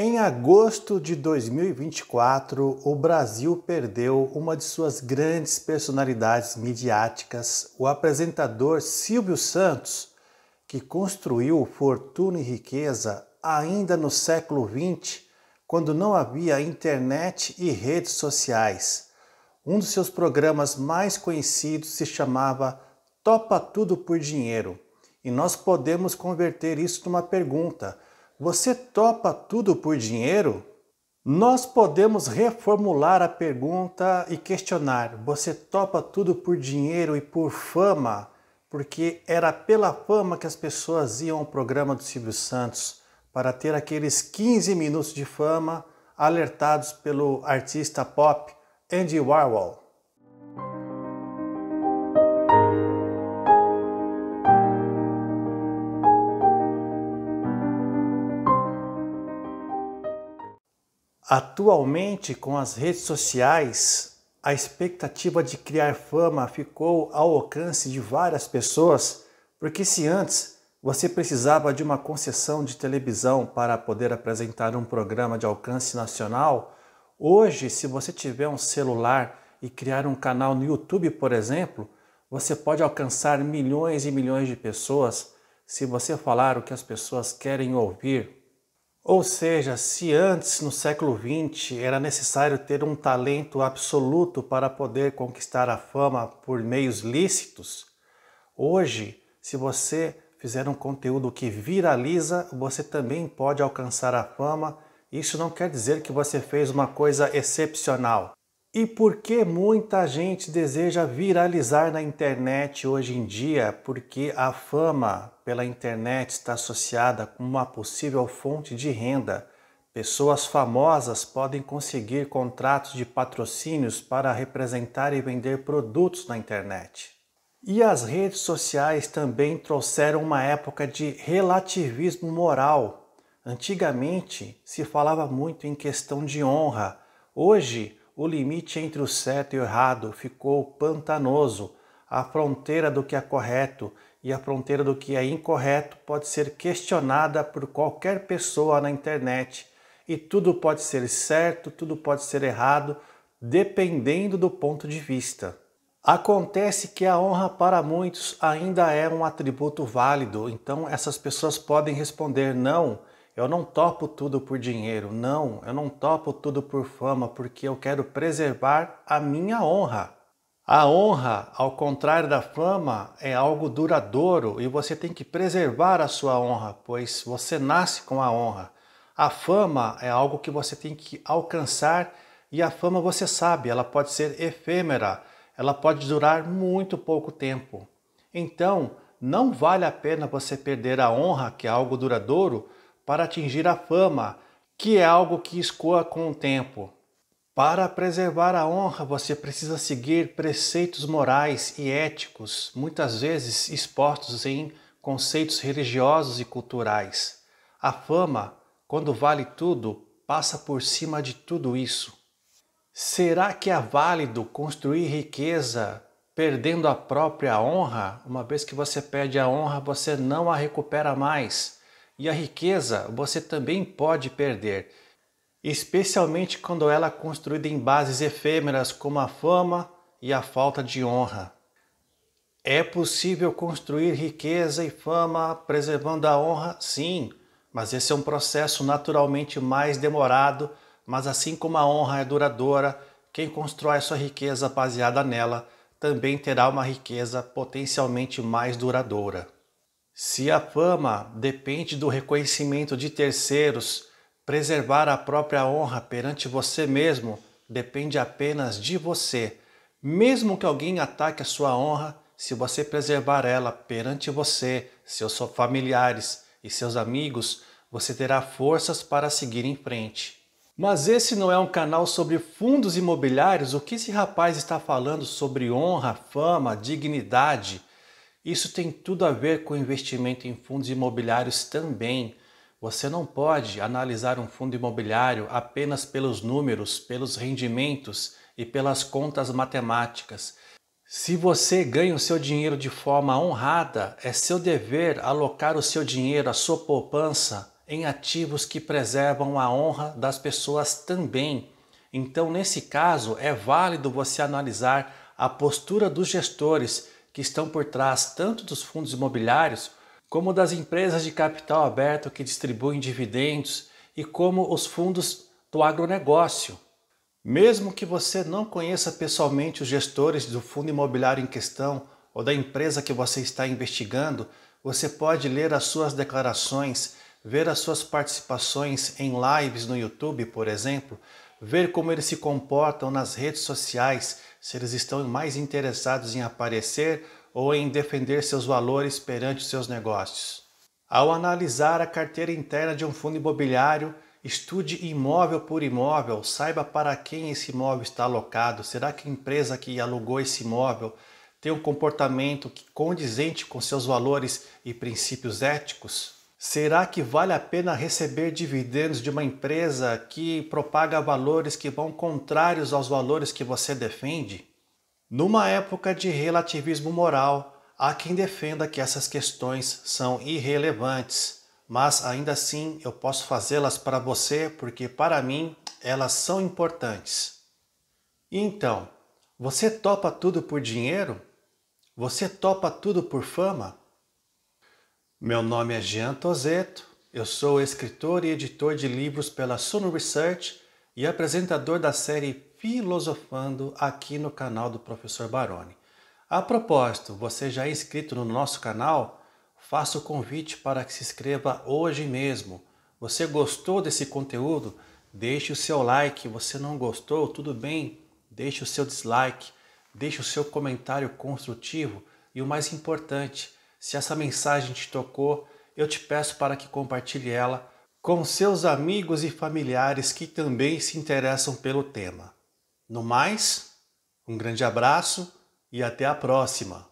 Em agosto de 2024, o Brasil perdeu uma de suas grandes personalidades midiáticas, o apresentador Silvio Santos, que construiu fortuna e riqueza ainda no século XX, quando não havia internet e redes sociais. Um dos seus programas mais conhecidos se chamava Topa Tudo por Dinheiro, e nós podemos converter isso numa pergunta você topa tudo por dinheiro? Nós podemos reformular a pergunta e questionar: Você topa tudo por dinheiro e por fama? Porque era pela fama que as pessoas iam ao programa do Silvio Santos para ter aqueles 15 minutos de fama alertados pelo artista pop Andy Warhol. Atualmente, com as redes sociais, a expectativa de criar fama ficou ao alcance de várias pessoas, porque se antes você precisava de uma concessão de televisão para poder apresentar um programa de alcance nacional, hoje, se você tiver um celular e criar um canal no YouTube, por exemplo, você pode alcançar milhões e milhões de pessoas se você falar o que as pessoas querem ouvir ou seja, se antes, no século XX, era necessário ter um talento absoluto para poder conquistar a fama por meios lícitos, hoje, se você fizer um conteúdo que viraliza, você também pode alcançar a fama. Isso não quer dizer que você fez uma coisa excepcional. E por que muita gente deseja viralizar na internet hoje em dia? Porque a fama pela internet está associada com uma possível fonte de renda. Pessoas famosas podem conseguir contratos de patrocínios para representar e vender produtos na internet. E as redes sociais também trouxeram uma época de relativismo moral. Antigamente se falava muito em questão de honra. Hoje, o limite entre o certo e o errado ficou pantanoso. A fronteira do que é correto e a fronteira do que é incorreto pode ser questionada por qualquer pessoa na internet. E tudo pode ser certo, tudo pode ser errado, dependendo do ponto de vista. Acontece que a honra para muitos ainda é um atributo válido, então essas pessoas podem responder: não, eu não topo tudo por dinheiro, não, eu não topo tudo por fama, porque eu quero preservar a minha honra. A honra, ao contrário da fama, é algo duradouro e você tem que preservar a sua honra, pois você nasce com a honra. A fama é algo que você tem que alcançar e a fama você sabe, ela pode ser efêmera, ela pode durar muito pouco tempo. Então, não vale a pena você perder a honra, que é algo duradouro, para atingir a fama, que é algo que escoa com o tempo. Para preservar a honra, você precisa seguir preceitos morais e éticos, muitas vezes expostos em conceitos religiosos e culturais. A fama, quando vale tudo, passa por cima de tudo isso. Será que é válido construir riqueza perdendo a própria honra? Uma vez que você perde a honra, você não a recupera mais. E a riqueza você também pode perder, especialmente quando ela é construída em bases efêmeras como a fama e a falta de honra. É possível construir riqueza e fama preservando a honra? Sim, mas esse é um processo naturalmente mais demorado, mas assim como a honra é duradoura, quem constrói sua riqueza baseada nela também terá uma riqueza potencialmente mais duradoura. Se a fama depende do reconhecimento de terceiros, preservar a própria honra perante você mesmo depende apenas de você. Mesmo que alguém ataque a sua honra, se você preservar ela perante você, seus familiares e seus amigos, você terá forças para seguir em frente. Mas esse não é um canal sobre fundos imobiliários. O que esse rapaz está falando sobre honra, fama, dignidade? Isso tem tudo a ver com investimento em fundos imobiliários também. Você não pode analisar um fundo imobiliário apenas pelos números, pelos rendimentos e pelas contas matemáticas. Se você ganha o seu dinheiro de forma honrada, é seu dever alocar o seu dinheiro, a sua poupança, em ativos que preservam a honra das pessoas também. Então, nesse caso, é válido você analisar a postura dos gestores que estão por trás tanto dos fundos imobiliários como das empresas de capital aberto que distribuem dividendos e como os fundos do agronegócio. Mesmo que você não conheça pessoalmente os gestores do fundo imobiliário em questão ou da empresa que você está investigando, você pode ler as suas declarações, ver as suas participações em lives no YouTube, por exemplo, ver como eles se comportam nas redes sociais se eles estão mais interessados em aparecer ou em defender seus valores perante os seus negócios. Ao analisar a carteira interna de um fundo imobiliário, estude imóvel por imóvel, saiba para quem esse imóvel está alocado. Será que a empresa que alugou esse imóvel tem um comportamento condizente com seus valores e princípios éticos? Será que vale a pena receber dividendos de uma empresa que propaga valores que vão contrários aos valores que você defende? Numa época de relativismo moral, há quem defenda que essas questões são irrelevantes, mas ainda assim eu posso fazê-las para você porque para mim elas são importantes. E então, você topa tudo por dinheiro? Você topa tudo por fama? Meu nome é Jean Tozeto, eu sou escritor e editor de livros pela Suno Research e apresentador da série Filosofando aqui no canal do Professor Baroni. A propósito, você já é inscrito no nosso canal? Faço o convite para que se inscreva hoje mesmo. Você gostou desse conteúdo? Deixe o seu like. Você não gostou? Tudo bem, deixe o seu dislike, deixe o seu comentário construtivo e o mais importante, se essa mensagem te tocou, eu te peço para que compartilhe ela com seus amigos e familiares que também se interessam pelo tema. No mais, um grande abraço e até a próxima!